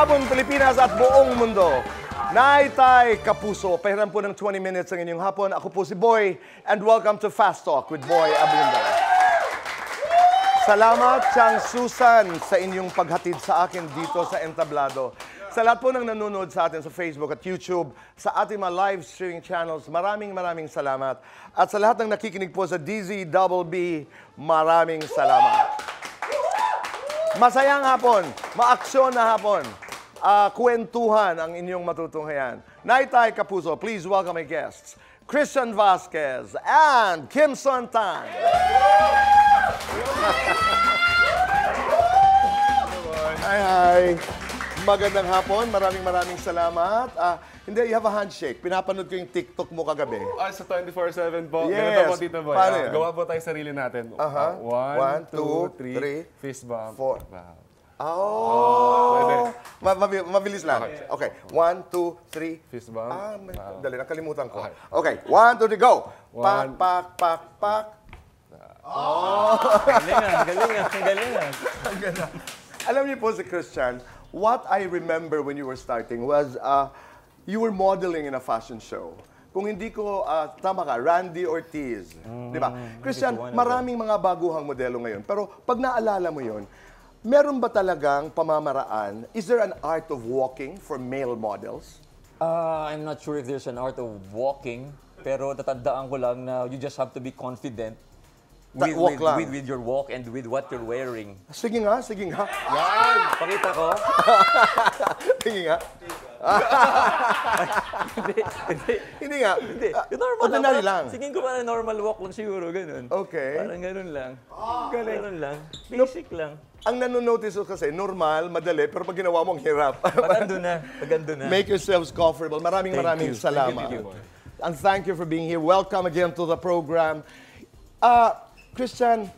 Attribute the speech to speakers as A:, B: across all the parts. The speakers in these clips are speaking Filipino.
A: hapon Pilipinas at buong mundo. Naitay Kapuso, pahiran po ng 20 minutes ang inyong hapon. Ako po si Boy and welcome to Fast Talk with Boy Abunda. Salamat, Chang Susan, sa inyong paghatid sa akin dito sa Entablado. Sa lahat po ng nanonood sa atin sa Facebook at YouTube, sa ating mga live streaming channels, maraming maraming salamat. At sa lahat ng nakikinig po sa DZBB, maraming salamat. Masayang hapon, maaksyon na hapon uh, kwentuhan ang inyong matutunghayan. Naitay Kapuso, please welcome my guests, Christian Vasquez and Kim Sontan. hi, hi. Magandang hapon. Maraming maraming salamat. Uh, hindi, you have a handshake. Pinapanood ko yung TikTok mo kagabi.
B: Oh, sa 24-7 po. Yes. Ganito po, Tito Boy. Paano yan? Uh, gawa po tayo sarili natin. Uh -huh. uh, one, one, two, two three, three, fist bump. Four. Wow. Oh! Ma- mabi-
A: mabilis lang. Okay. okay. One, two, three. Fist bump. Ah, may, Ah. dali, nakalimutan ko. Okay. Okay. One, two, three, go! One. Pak, pak, pak, pak. Oh! ah,
C: galing ah, galing ah.
A: ah. Alam niyo po si Christian, what I remember when you were starting was uh, you were modeling in a fashion show. Kung hindi ko ah, tama ka, Randy Ortiz. di ba? Hmm, Christian, maraming mga baguhang modelo ngayon. Pero pag naalala mo yon, Meron ba talagang pamamaraan? Is there an art of walking for male models?
C: Uh, I'm not sure if there's an art of walking, pero tatandaan ko lang na you just have to be confident
A: with, walk with, with,
C: with your walk and with what you're wearing. Sige nga, sige nga. Yan! Pakita ko. sige nga hindi, nga. Hindi. Yung ah, normal Ordinary lang. lang. ko parang normal walk lang siguro, ganun. Okay. Parang ganun lang. Oh, ah. Galing. Ganun
A: lang. Basic lang. Ang nanonotice ko kasi, normal, madali, pero pag ginawa mo, ang hirap. Pag na. Pag na. Make yourselves comfortable. Maraming thank maraming you. salamat. Thank you, thank you, And thank you for being here. Welcome again to the program. Uh, Christian,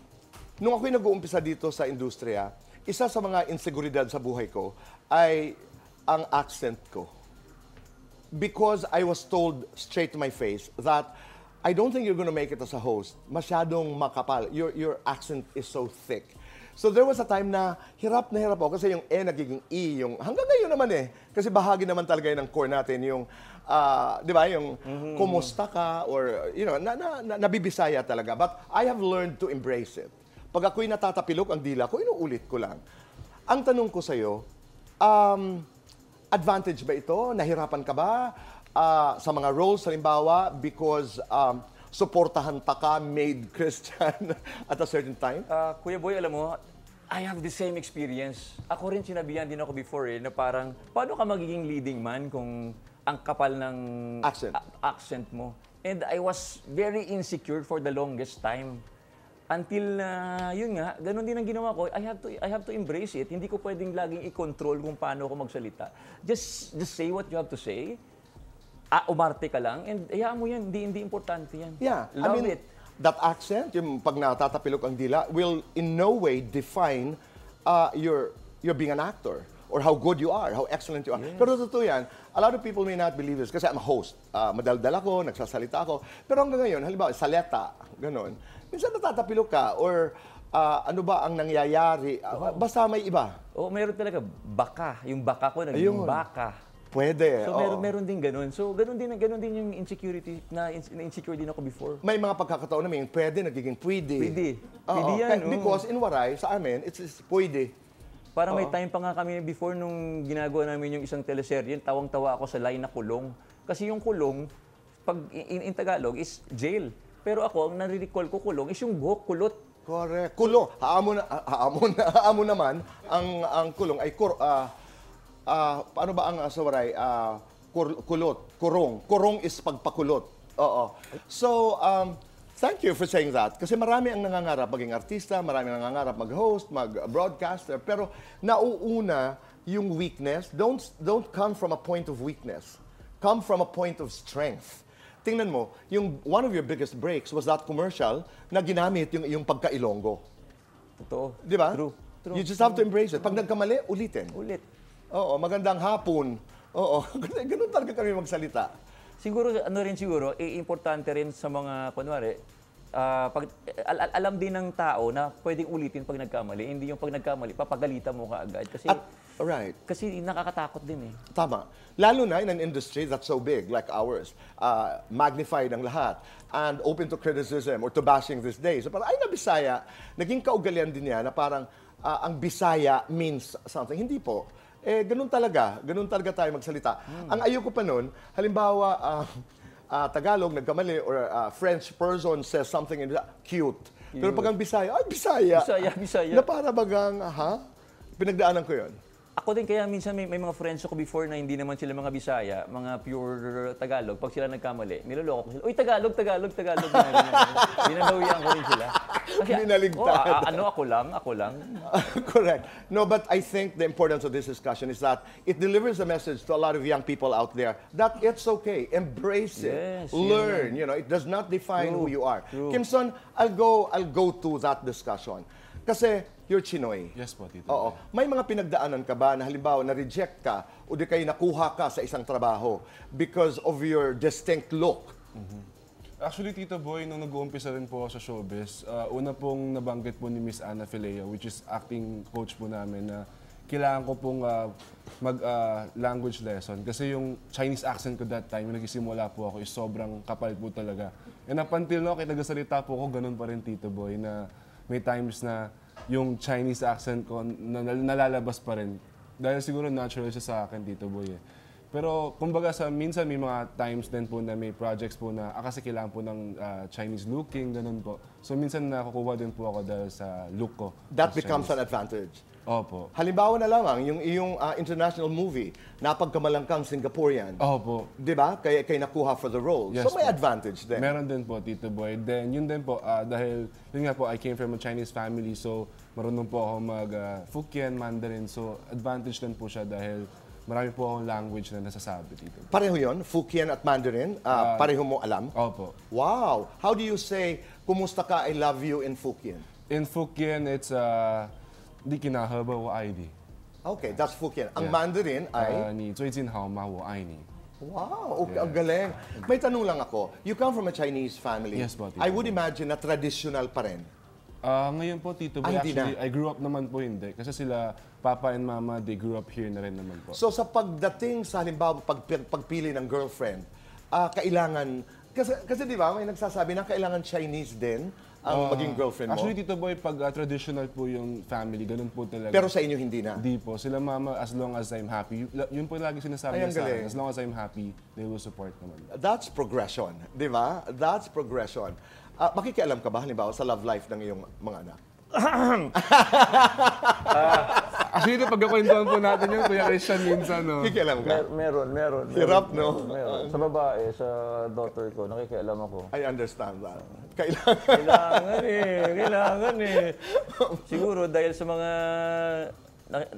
A: nung ako'y nag-uumpisa dito sa industriya, isa sa mga inseguridad sa buhay ko ay ang accent ko. Because I was told straight to my face that I don't think you're going to make it as a host. Masyadong makapal. Your, your accent is so thick. So there was a time na hirap na hirap ako kasi yung E nagiging E, yung hanggang ngayon naman eh. Kasi bahagi naman talaga yun ng core natin, yung, uh, di ba, yung mm-hmm. kumusta ka or, you know, na, na, na, nabibisaya talaga. But I have learned to embrace it. Pag ako'y natatapilok ang dila ko, inuulit ko lang. Ang tanong ko sa'yo, um, Advantage ba ito? Nahirapan ka ba uh, sa mga roles, halimbawa,
C: because um, suportahan ta ka made Christian at a certain time? Uh, Kuya Boy, alam mo, I have the same experience. Ako rin sinabihan din ako before eh, na parang, paano ka magiging leading man kung ang kapal ng accent, accent mo? And I was very insecure for the longest time until na yun nga, ganun din ang ginawa ko. I have to I have to embrace it. Hindi ko pwedeng laging i-control kung paano ako magsalita. Just just say what you have to say. Ah, umarte ka lang and hayaan mo yan, hindi hindi importante yan.
A: Yeah, Love I mean, it. That accent, yung pag natatapilok ang dila, will in no way define uh, your your being an actor or how good you are, how excellent you are. Yes. Pero totoo yan, a lot of people may not believe this kasi I'm a host. Uh, ah, madaldal ako, nagsasalita ako. Pero hanggang ngayon, halimbawa, saleta, ganun minsan natatapilok ka or uh,
C: ano ba ang nangyayari? Uh, basta may iba. Oo, oh, meron talaga baka. Yung baka ko, naging Ayun. baka.
A: Pwede. So, meron, oh.
C: meron din ganun. So, ganun din, ganun din yung insecurity na, ins- na insecure din ako before. May mga pagkakataon na namin, pwede, nagiging pwede. Pwede. Oo, pwede yan. Kaya, because in Waray, sa amin, it's, it's pwede. Parang Oo. may time pa nga kami before nung ginagawa namin yung isang teleserye, tawang-tawa ako sa line na kulong. Kasi yung kulong, pag in, in Tagalog, is jail. Pero ako, ang nare-recall ko kulong is yung buhok, kulot. Correct. Kulo.
A: Haamon, haamon, haamon naman, ang, ang kulong ay kur, uh, ah, uh, ah, paano ba ang uh, sawaray? Uh, ah, kur, kulot, kurong. Kurong is pagpakulot. Oo. So, um, thank you for saying that. Kasi marami ang nangangarap maging artista, marami ang nangangarap mag-host, mag-broadcaster. Pero nauuna yung weakness. Don't, don't come from a point of weakness. Come from a point of strength tingnan mo, yung one of your biggest breaks was that commercial na ginamit yung iyong pagka-ilonggo. Totoo. Di ba? True. True. You just have to embrace it. Pag nagkamali, ulitin. Ulit. Oo, magandang
C: hapon. Oo, ganun talaga kami magsalita. Siguro, ano rin siguro, eh, importante rin sa mga, kunwari, uh, pag, al al alam din ng tao na pwedeng ulitin pag nagkamali. Hindi yung pag nagkamali, papagalitan mo ka agad. Kasi, At Right. Kasi nakakatakot din eh.
A: Tama. Lalo na in an industry that's so big like ours, uh, magnified ang lahat and open to criticism or to bashing these days. So parang, ay na Bisaya, naging kaugalian din niya na parang uh, ang Bisaya means something. Hindi po. Eh, ganun talaga. Ganun talaga tayo magsalita. Hmm. Ang ayoko pa nun, halimbawa, uh, uh, Tagalog, nagkamali, or uh, French person says something in, uh, cute. Pero pag ang Bisaya, ay, Bisaya! Bisaya, Bisaya. Na
C: para bagang, ha? Pinagdaanan ko yon ako din kaya minsan may, may mga friends ko before na hindi naman sila mga Bisaya, mga pure Tagalog. Pag sila nagkamali, niloloko ko sila. Uy, Tagalog, Tagalog, Tagalog. Binanawian ko rin sila.
A: Kasi, Binaligtad. Oh, a- ano, ako lang, ako lang. Correct. No, but I think the importance of this discussion is that it delivers a message to a lot of young people out there that it's okay, embrace it, yes, learn. Yeah. You know, it does not define True. who you are. True. Kimson, I'll go, I'll go to that discussion. Kasi you're Chinoy. Yes po, Tito. Oo. May mga pinagdaanan ka ba na halimbawa na-reject ka o di kayo nakuha ka sa isang trabaho because of your distinct look?
B: Mm-hmm. Actually, Tito Boy, nung nag-uumpisa rin po sa showbiz, uh, una pong nabanggit po ni Miss Ana Fileo, which is acting coach po namin, na kailangan ko pong uh, mag-language uh, lesson. Kasi yung Chinese accent ko that time, nung nagsimula po ako, is sobrang kapal po talaga. And up until now, kahit nagsalita po ako, ganun pa rin, Tito Boy, na may times na yung Chinese accent ko na, nalalabas pa rin. Dahil siguro natural siya sa akin dito, boy. Eh. Pero kumbaga sa minsan may mga times din po na may projects po na ah, kasi kailangan po ng uh, Chinese looking, ganun po. So minsan nakukuha din po ako dahil sa look ko. That becomes Chinese. an advantage. Opo. Halimbawa na lamang, ah, yung iyong ah, international movie, napagkamalangkang Singaporean. Opo. Di ba? Kaya kay nakuha for the role. Yes, so may po. advantage din. Meron din po, Tito Boy. Then, yun din po, ah, dahil, yun nga po, I came from a Chinese family, so marunong po ako mag ah, Fukien, Mandarin. So, advantage din po siya dahil marami po akong language na nasasabi, Tito Boy.
A: Pareho yun, Fukien at Mandarin, ah, ah pareho
B: mo alam. Opo.
A: Wow! How do you say, kumusta ka, I love you in Fukien?
B: In Fukien, it's uh, Di kinahaba wo aidi.
A: Okay, that's Fukien. Ang Yeah. Mandarin
B: ay... Uh, ni zui jin hao ma wo ai ni.
A: Wow, okay, ang
B: galing. May tanong lang ako. You come from
A: a Chinese family. Yes po, Tito. I would imagine na traditional pa rin. Ah, ngayon po, Tito Boy, Ah, hindi I
B: grew up naman po hindi. Kasi sila, Papa and Mama, they grew up here na rin naman po. So sa pagdating sa halimbawa pag, pagpili ng girlfriend, ah, kailangan kasi kasi 'di ba may nagsasabi na kailangan Chinese din ang uh, maging girlfriend mo? Actually, Tito Boy, pag uh, traditional po yung family, ganun po talaga. Pero sa inyo hindi na? Hindi po. Sila mama, as long as I'm happy. Yun po lagi sinasabi Ay, sa akin. As long as I'm happy, they will support naman. That's progression, di ba?
A: That's progression. Uh, makikialam ka ba, halimbawa, sa love life ng iyong mga anak?
B: uh, Actually, pagkakwentuhan po natin yun, Kuya Christian, minsan, no? Kikialam ka? Mer-
C: meron, meron. Hirap, no? Meron. Sa babae, sa daughter ko, nakikialam ako. I understand that. Kailangan. kailangan eh, kailangan eh. Siguro dahil sa mga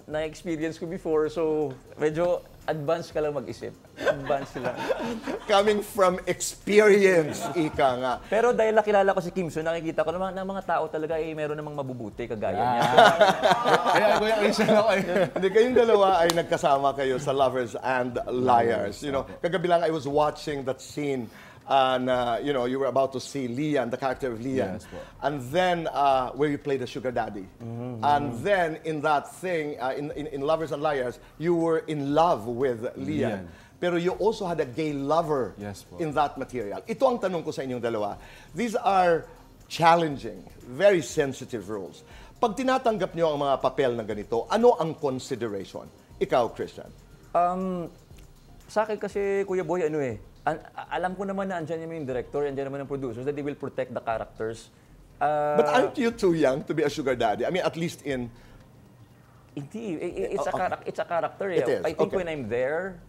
C: na-experience na ko before, so medyo advanced ka lang mag-isip. Advanced lang. Coming from experience, ika nga. Pero dahil nakilala ko si Kim Soo, nakikita ko na mga, mga tao talaga eh, meron namang mabubuti kagaya niya. Ah.
A: Kaya ko yung isa
C: ay, Hindi, kayong dalawa ay nagkasama kayo sa
A: Lovers and Liars. You know, kagabi lang I was watching that scene and uh, you know you were about to see Lian, the character of Lian, yes, and then uh, where you played the sugar daddy, mm-hmm. and mm-hmm. then in that thing uh, in, in, in Lovers and Liars you were in love with Lian. Pero you also had a gay lover yes, in that material. Ito ang tanong ko sa inyong dalawa. These are challenging, very sensitive roles. Pag tinatanggap niyo ang mga papel na ganito, ano ang consideration? Ikaw, Christian.
C: Um, sa akin kasi, Kuya Boy, ano eh, alam ko naman na andyan yung director, andyan naman ang producers, that they will protect the characters. Uh, But aren't
A: you too young to be a sugar daddy? I mean, at least in...
C: Hindi. Eh, it's, a, oh, char- it's a character. Eh. It is. I think okay. when I'm there,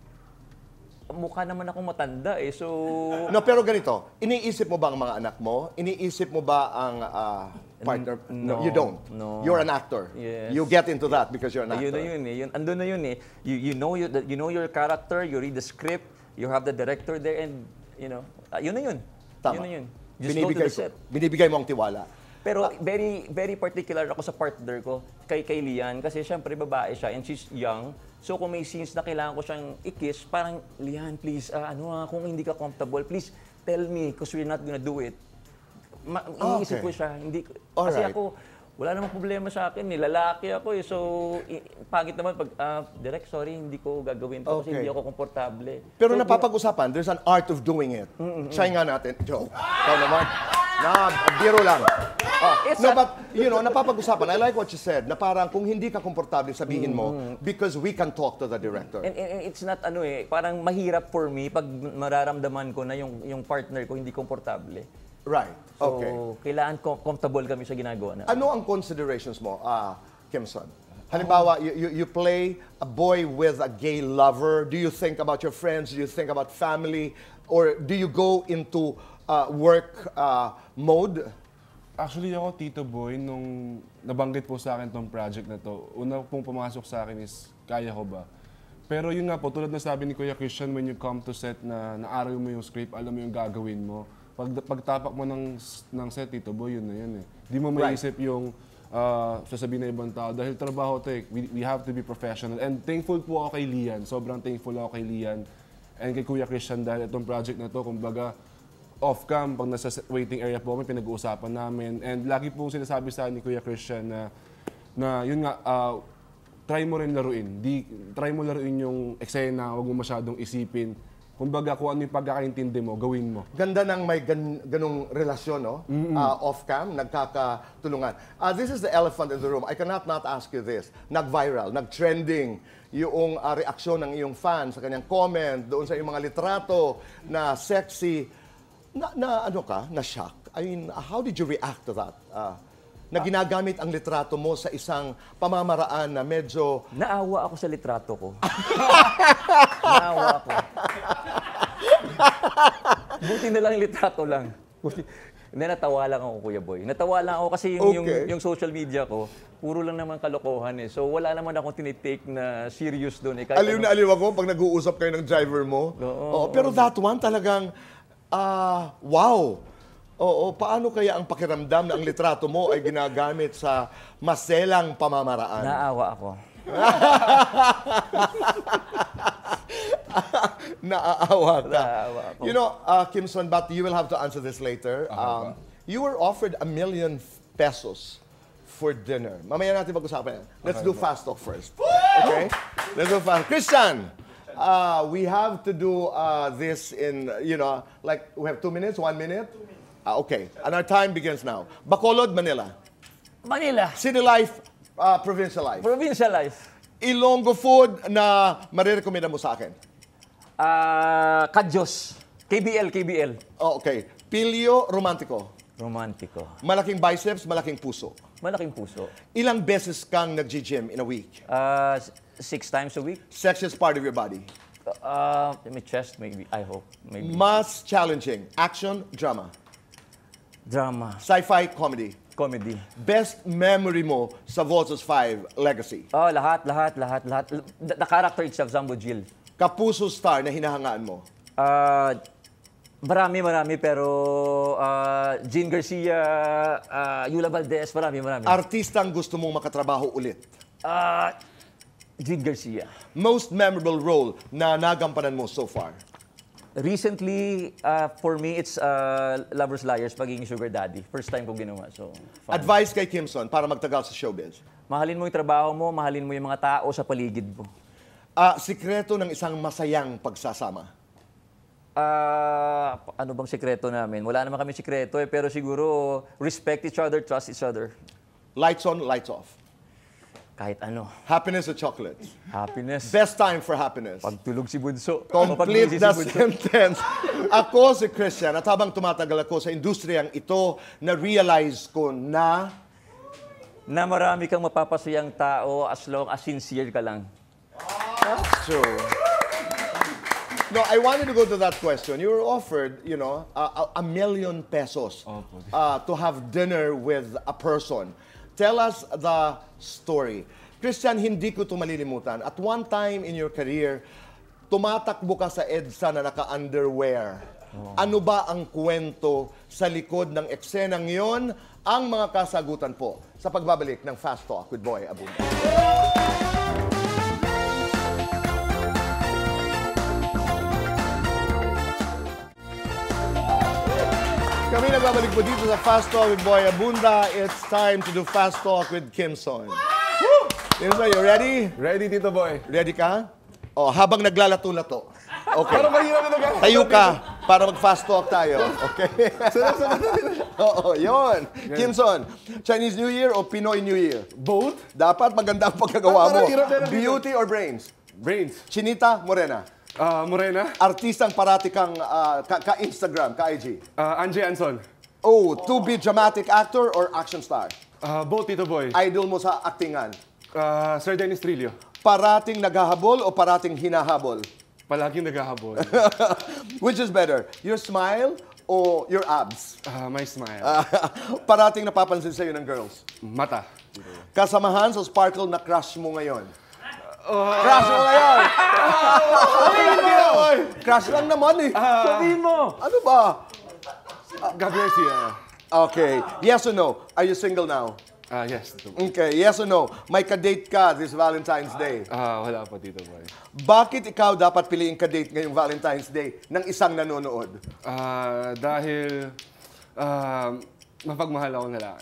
C: mukha naman akong matanda eh, so...
A: No, pero ganito, iniisip mo ba ang mga anak mo? Iniisip mo ba ang uh, partner? No, no, you don't.
C: No. You're an actor. Yes. You get into that because you're an actor. Yun na yun eh. Yun, andun na yun eh. You, you, know, you, you know your character, you read the script, you have the director there and, you know, uh, yun na yun. Tama. Yun na yun. Just binibigay, go to the set. Ko,
A: binibigay mo ang tiwala.
C: Pero ah. very very particular ako sa partner ko kay kay Lian kasi siyempre babae siya and she's young. So kung may scenes na kailangan ko siyang i-kiss, parang Lian, please, uh, ano uh, kung hindi ka comfortable, please tell me because we're not gonna do it. Ma- okay. Iniisip ko siya. Hindi, All kasi right. ako, wala namang problema sa akin. nilalaki eh. ako eh. So, i- pangit naman pag, ah, direct, sorry, hindi ko gagawin to kasi hindi ako komportable. Eh. Pero
A: napapag-usapan, there's an art of doing it. Try nga natin. Joke. Ikaw naman. Na, biro lang. Ah, no, but, you know, napapag-usapan. I like what you said, na parang kung hindi ka komportable, sabihin mo, because we can talk to the director. And,
C: and- and it's not ano eh, parang mahirap for me pag mararamdaman ko na yung yung partner ko hindi komportable. Right. So, okay. kailangan comfortable kami sa ginagawa na. Ano ang considerations
A: mo, uh, ah, Kimson? Halimbawa, you, you, you play a boy with a gay lover. Do you think about your friends? Do you think about family? Or do you go into
B: uh, work uh, mode? Actually ako, Tito Boy, nung nabanggit po sa akin tong project na to, una pong pumasok sa akin is, kaya ko ba? Pero yun nga po, tulad na sabi ni Kuya Christian, when you come to set na naaral mo yung script, alam mo yung gagawin mo, pag, pagtapak mo ng, ng set, Tito Boy, yun na yun eh. Di mo maiisip right. yung uh, sasabihin ng ibang tao. Dahil trabaho to eh, we, we have to be professional. And thankful po ako kay Lian. Sobrang thankful ako kay Lian and kay Kuya Christian dahil itong project na to, kumbaga, off-cam, pag nasa waiting area po kami, pinag-uusapan namin. And lagi pong sinasabi sa ni Kuya Christian na, na yun nga, uh, try mo rin laruin. Di, try mo laruin yung eksena, huwag mo masyadong isipin Kumbaga, kung ano yung pagkakaintindi mo, gawin mo. Ganda ng may
A: gan ganong relasyon, no? Mm -mm. Uh, Off-cam, nagkakatulungan. Uh, this is the elephant in the room. I cannot not ask you this. Nag-viral, nag-trending yung uh, reaksyon ng iyong fan sa kanyang comment, doon sa iyong mga litrato na sexy. Na, na ano ka? Na-shock? I mean, how did you react to that? Uh, na ginagamit ang litrato mo sa isang pamamaraan na medyo... Naawa ako sa litrato ko. Naawa ako.
C: Buti na lang litrato lang. Hindi, natawa lang ako, Kuya Boy. Natawa lang ako kasi yung, okay. yung, yung social media ko, puro lang naman kalokohan eh. So wala naman akong tinitake na serious doon eh. Kahit aliw na ano. aliw ako
A: pag nag-uusap kayo ng driver mo. Oo, Oo, pero that one talagang, ah, wow! Oo, paano kaya ang pakiramdam na ang litrato mo ay ginagamit sa maselang pamamaraan? Naawa ako. Naaawa ka. You know, uh, Kim Son Bat, you will have to answer this later. Uh-huh. Um, you were offered a million pesos for dinner. Mamaya natin pag-usapan yan. Let's do fast talk first. Okay? Let's do fast. Christian! Uh, we have to do uh, this in, you know, like we have two minutes, one minute? Ah, okay. And our time begins now. Bacolod, Manila. Manila. City life, uh, provincial life. Provincial life. Ilonggo food na marirekomenda mo
C: sa akin? Ah, Kadyos. KBL, KBL. Oh, okay. Pilyo romantiko. Romantiko. Malaking biceps, malaking puso. Malaking puso.
A: Ilang beses kang nag-gym in a week? Uh, s- six times a week? Sexiest part of your body. Uh, my chest, maybe. I hope. Maybe. Mas challenging. Action, drama. Drama. Sci-fi, comedy. Comedy. Best memory mo
C: sa Voices 5 Legacy? Oh, lahat, lahat, lahat, lahat. The, the character itself, Zambo Jill. Kapuso star na hinahangaan mo? Uh, marami, marami. Pero uh, Jean Garcia, uh, Yula Valdez, marami, marami. Artistang gusto mong makatrabaho ulit? Uh, Jean Garcia. Most memorable role na nagampanan mo so far? Recently, uh, for me, it's uh, Lover's Liars, pagiging sugar daddy. First time ko ginawa. So, fun. Advice kay Kimson para magtagal sa showbiz. Mahalin mo yung trabaho mo, mahalin mo yung mga tao sa paligid mo. Ah, sikreto ng isang masayang pagsasama. Ah, ano bang sikreto namin? Wala naman kami sikreto eh, pero siguro respect each other, trust each other. Lights on, lights off. Kahit ano. Happiness or chocolate? Happiness. Best time for happiness. Pagtulog si Bunso. Complete the si sentence.
A: Ako si Christian, at habang tumatagal
C: ako sa industriyang ito, na-realize ko na... Na marami kang mapapasayang tao as long as sincere ka lang. That's true. No, I wanted to go to that question. You were offered, you know, a, a
A: million pesos uh, to have dinner with a person. Tell us the story. Christian, hindi ko ito malilimutan. At one time in your career, tumatakbo ka sa EDSA na naka-underwear. Oh. Ano ba ang kwento sa likod ng eksenang yon? Ang mga kasagutan po sa pagbabalik ng Fast Talk with Boy Abunda. Kami nagbabalik po dito sa Fast Talk with Boy Abunda. It's time to do Fast Talk with Kim Son. Woo! Kimson, you ready? Ready, Tito Boy. Ready ka? Oh, habang naglalato na to. Okay. Parang mahirap na nagkakalato. Tayo ka para mag-fast talk tayo. Okay? Sarap-sarap Oo, yun. Kimson, Chinese New Year o Pinoy New Year? Both? Dapat maganda ang pagkagawa ah, mo. Beauty or brains? Brains. Chinita, morena. Uh, Morena. Artistang parati kang uh, ka-Instagram, ka ka-IG. Uh, ah, Angie Anson. Oh, to be dramatic actor or action star?
B: Uh, both, Tito
A: Boy. Idol mo sa actingan? Uh, Sir Dennis Trillo. Parating naghahabol o parating hinahabol?
B: Palaging naghahabol.
A: Which is better, your smile o your abs? Uh, my smile. Uh, parating napapansin sa'yo ng girls? Mata. Kasamahan sa sparkle na crush mo ngayon?
B: Oh. Crush mo
A: ngayon. Sabihin mo. Crush lang naman eh. Ah. Sabihin mo. Ano ba? Ah, God bless you. Ah. Okay. Yes or no? Are you single now? Ah, uh, yes. Okay, yes or no? May kadate ka this Valentine's Day. Ah, uh, wala pa dito, boy. Bakit ikaw dapat piliin kadate ngayong Valentine's Day ng isang nanonood? Ah, uh, dahil...
B: Uh, mapagmahal ako na lang.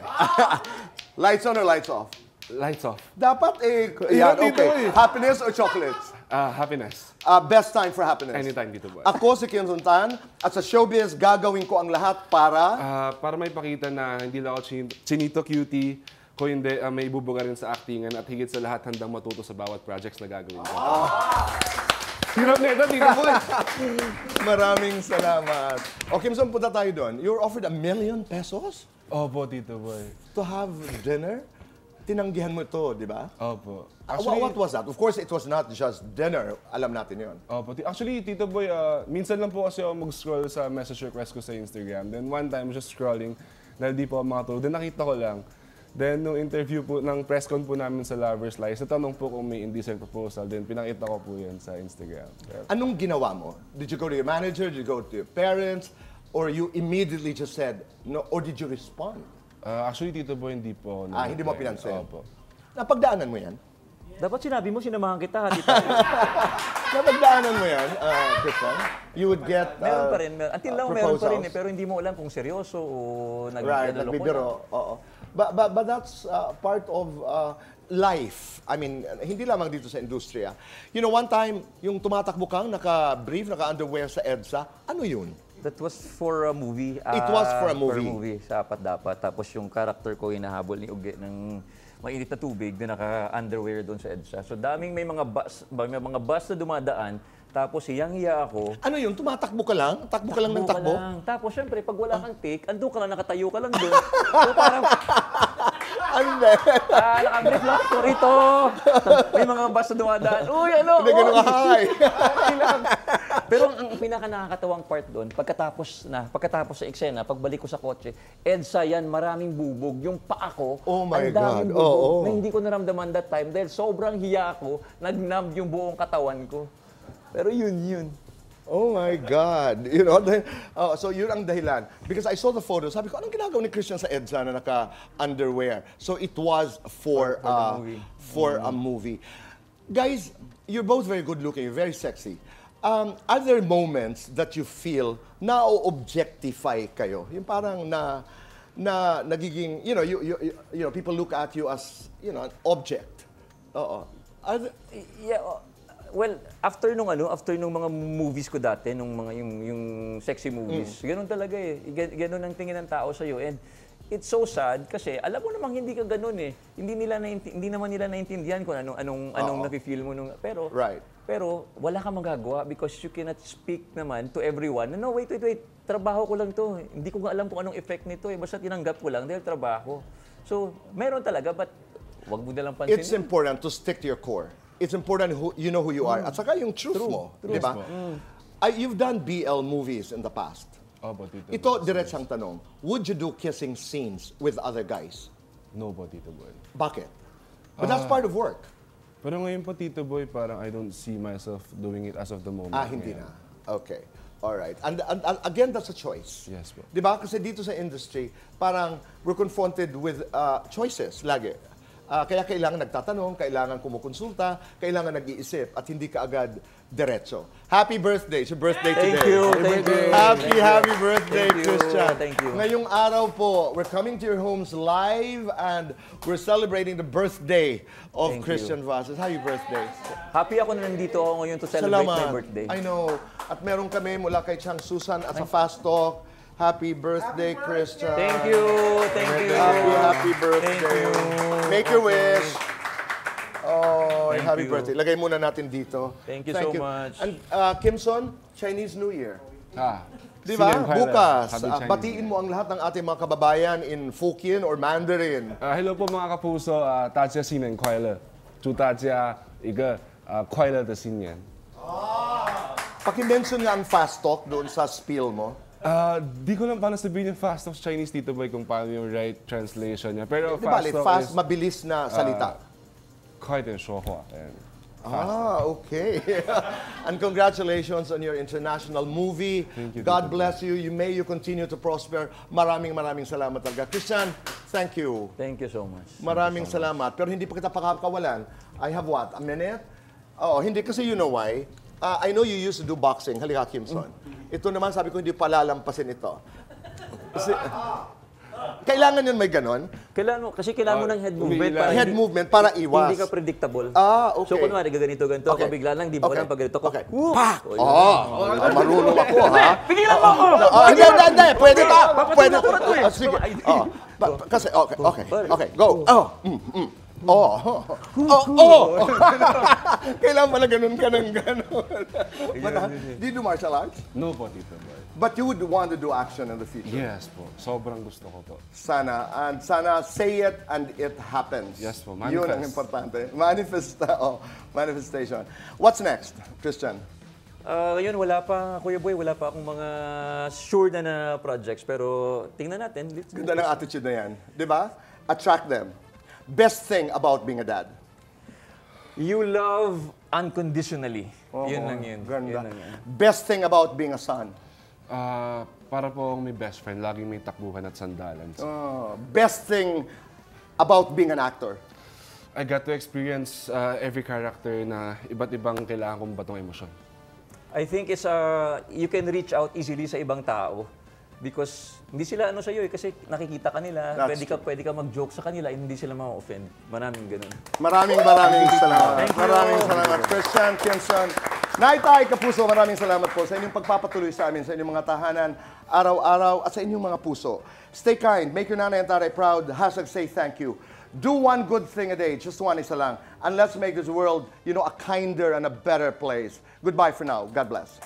B: lights on or lights off? Lights off.
A: Dapat eh, yan, dito okay.
B: eh. Happiness or chocolates? Uh, happiness.
A: Uh, best time for happiness. Anytime dito ba? Ako si Kim Tan at sa showbiz
B: gagawin ko ang lahat para... Uh, para may pakita na hindi lang ako chin chinito cutie, ko hindi uh, may ibubuga rin sa actingan at higit sa lahat handang matuto sa bawat projects na gagawin ko. Oh. Hirap na ito, dito po Maraming salamat. O Kimson, punta tayo doon.
A: You're offered a million pesos? Opo, Tito Boy. To have dinner? tinanggihan
B: mo ito, di ba? Opo. Ah, actually, what, was that? Of course, it was not just dinner. Alam natin yon. Opo. Actually, Tito Boy, uh, minsan lang po kasi ako mag-scroll sa message request ko sa Instagram. Then one time, just scrolling, dahil di po ako makatulog. Then nakita ko lang. Then, nung interview po, ng press con po namin sa Lovers Lies, natanong po kung may indecent proposal. Then, pinakita ko po yan sa Instagram. But, Anong ginawa mo? Did you go to your manager? Did you go to your parents? Or you immediately
A: just said, no, or did you respond? Uh, actually, dito Boy, hindi po. Ah, hindi mo pinansin? Opo. Napagdaanan mo yan? Dapat sinabi mo, sinamahan kita, ha, Napagdaanan mo yan, uh, Christian?
C: You would get... Uh, meron pa ah, rin. Meron. Until now, uh, meron pa rin eh. Pero hindi mo alam kung seryoso o nag Right, nagbibiro.
A: Oo. But, but, but that's uh, part of uh, life. I mean, hindi lamang dito sa industriya. You know, one time, yung tumatakbo kang naka-brief, naka-underwear sa EDSA, ano yun? That was for a movie. Uh, It was for a movie. Ah, for a movie,
C: sa apat dapat. Tapos yung character ko hinahabol ni Uge ng mainit na tubig na naka-underwear doon sa EDSA. So daming may mga bus, may mga bus na dumadaan. Tapos hiyang-hiya ako. Ano yun? Tumatakbo ka lang? Takbo ka lang ng takbo? Ka lang. Tapos syempre, pag wala kang take, andun ka lang, nakatayo ka lang doon. so parang, And then... ah, nakablip lang, sorry to. May mga bus na dumadaan. Uy,
A: ano? Hindi, ganun ka, hi.
C: Ay, lang. Pero ang pinaka nakakatawang part doon, pagkatapos na, pagkatapos sa eksena, pagbalik ko sa kotse, EDSA yan, maraming bubog. Yung paa ko, Oh my ang daming God. bubog Oo. na hindi ko naramdaman that time dahil sobrang hiya ko, nagnumb yung buong katawan ko.
A: Pero yun, yun. Oh my God. You know, dahil- oh, so yun ang dahilan. Because I saw the photo, sabi ko, anong ginagawa ni Christian sa EDSA na naka-underwear? So it was for, For- for uh, movie. for a mm. movie. Guys, you're both very good looking, you're very sexy um, are there moments that you feel na objectify kayo? Yung parang na na nagiging, you know, you, you, you know, people look at you as, you
C: know, an object. Oo. Are, yeah, uh, well, after nung ano, after nung mga movies ko dati, nung mga yung, yung sexy movies, mm. ganun talaga eh. Ganun ang tingin ng tao sa iyo. And it's so sad kasi alam mo namang hindi ka ganoon eh. Hindi nila na hindi naman nila naintindihan kung ano, anong anong uh -oh. anong nafi-feel mo nung pero right. pero wala kang magagawa because you cannot speak naman to everyone. No, no, wait, wait, wait. Trabaho ko lang 'to. Hindi ko nga alam kung anong effect nito eh. Basta tinanggap ko lang dahil trabaho. So, meron talaga but wag mo na lang pansinin. It's
A: important to stick to your core. It's important who you know who you are. Mm. At saka yung truth True. mo, 'di ba? Mm. I, you've done BL movies in the past.
B: Opo, Tito Ito,
A: Boy. diretsang tanong. Would you do kissing scenes with other guys? No po, Tito Boy. Bakit? But that's ah. part of work.
B: Pero ngayon po, Tito Boy, parang I don't see myself doing it as of the moment. Ah, hindi na.
A: Okay. All right. And, and, and again, that's a choice. Yes po. Di ba? Kasi dito sa industry, parang we're confronted with uh, choices lagi. Uh, kaya kailangan nagtatanong, kailangan kumukonsulta, kailangan nag-iisip at hindi ka agad diretso. Happy birthday! It's birthday today. Thank you! thank birthday. you! Happy, happy birthday, thank Christian! You, thank you! Ngayong araw po, we're coming to your homes live and we're celebrating the birthday of thank Christian Vasquez. Happy
C: birthday! Happy ako na nandito ako ngayon to celebrate Salamat. my birthday. I
A: know. At meron kami mula kay Chang Susan at sa Fast Talk. Happy birthday, happy Christian! Thank you! Thank you! Happy, happy birthday! Thank you! Make your wish. Oh, Thank happy you. birthday. Lagay muna natin dito. Thank you Thank so you. much. And uh, Kimson, Chinese New Year. Ah. Di ba? Bukas, uh, batiin mo
B: ang lahat ng ating mga kababayan in Fukien or Mandarin. Uh, hello po mga kapuso, uh, 大家新年快乐祝大家一个呃快乐的新年 oh Oh. Paki-mention nga ang fast talk doon sa spiel mo. Uh, di ko lang paano sabihin yung fast of Chinese dito boy kung paano yung right translation niya. Pero Di fast bali, fast, is,
A: mabilis na ah, salita.
B: Quite in Shohua. Ah,
A: ah okay. and congratulations on your international movie. Thank you, God bless you. You may you continue to prosper. Maraming maraming salamat talaga. Christian, thank you. Thank you so much. Maraming so salamat. Pero hindi pa kita pakakawalan. I have what? A minute? Oh, hindi kasi you know why. Uh, I know you used to do boxing. Halika, Kimson. Mm -hmm. Ito naman, sabi ko, hindi palalampasin ito.
C: Kasi, kailangan yun may ganon? Kailangan mo, kasi kailangan mo ah, ng head movement. Para head movement para iwas. Hindi ka predictable. Ah, okay. So, kunwari, ganito, ganito. Okay. Ako bigla lang, di ba okay. lang pag ganito ko. Okay.
B: Pak!
A: Oo. Oh, oh, marunong ako, ha?
C: Pigilan mo ako! Ah, hindi, hindi, hindi.
B: Pwede pa. Pwede pa. Eh. Ah,
A: sige. Kasi, okay, okay. Okay, go. Oh, mm, mm. Oo. Oo. Oo. Kailangan pala ganun ka ng ganun. But, uh, do you do martial arts? No po, Tito But you would want to do action in the future? Yes
B: po. Sobrang gusto ko po.
A: Sana. And sana say it and it happens. Yes po. Manifest. Yun ang importante. Manifest. Oh, manifestation. What's next, Christian?
C: Uh, yun, wala pa, Kuya Boy, wala pa akong mga sure na na projects. Pero tingnan natin. Ganda ng attitude na yan. Di ba? Attract them best thing about
A: being a dad? You love unconditionally. Oo, yun lang yun. Ganda. Yun lang yun. Best thing about being a son? Ah, para po akong may best friend, laging may
B: takbuhan at sandalan. Oh, best thing about being an actor? I got to experience uh, every character na iba't ibang kailangan kong batong emosyon. I think it's uh, you can reach out easily sa ibang tao. Because hindi
C: sila ano sa'yo eh, kasi nakikita ka nila, That's pwede ka, true. pwede ka mag-joke sa kanila, hindi sila ma-offend. Maraming ganun. Maraming maraming salamat. Maraming salamat. Christian Kinson, Eye
A: Kapuso, maraming salamat po sa inyong pagpapatuloy sa amin, sa inyong mga tahanan, araw-araw, at sa inyong mga puso. Stay kind, make your nanay and tatay proud, hashtag say thank you. Do one good thing a day, just one isa lang. And let's make this world, you know, a kinder and a better place. Goodbye for now. God bless.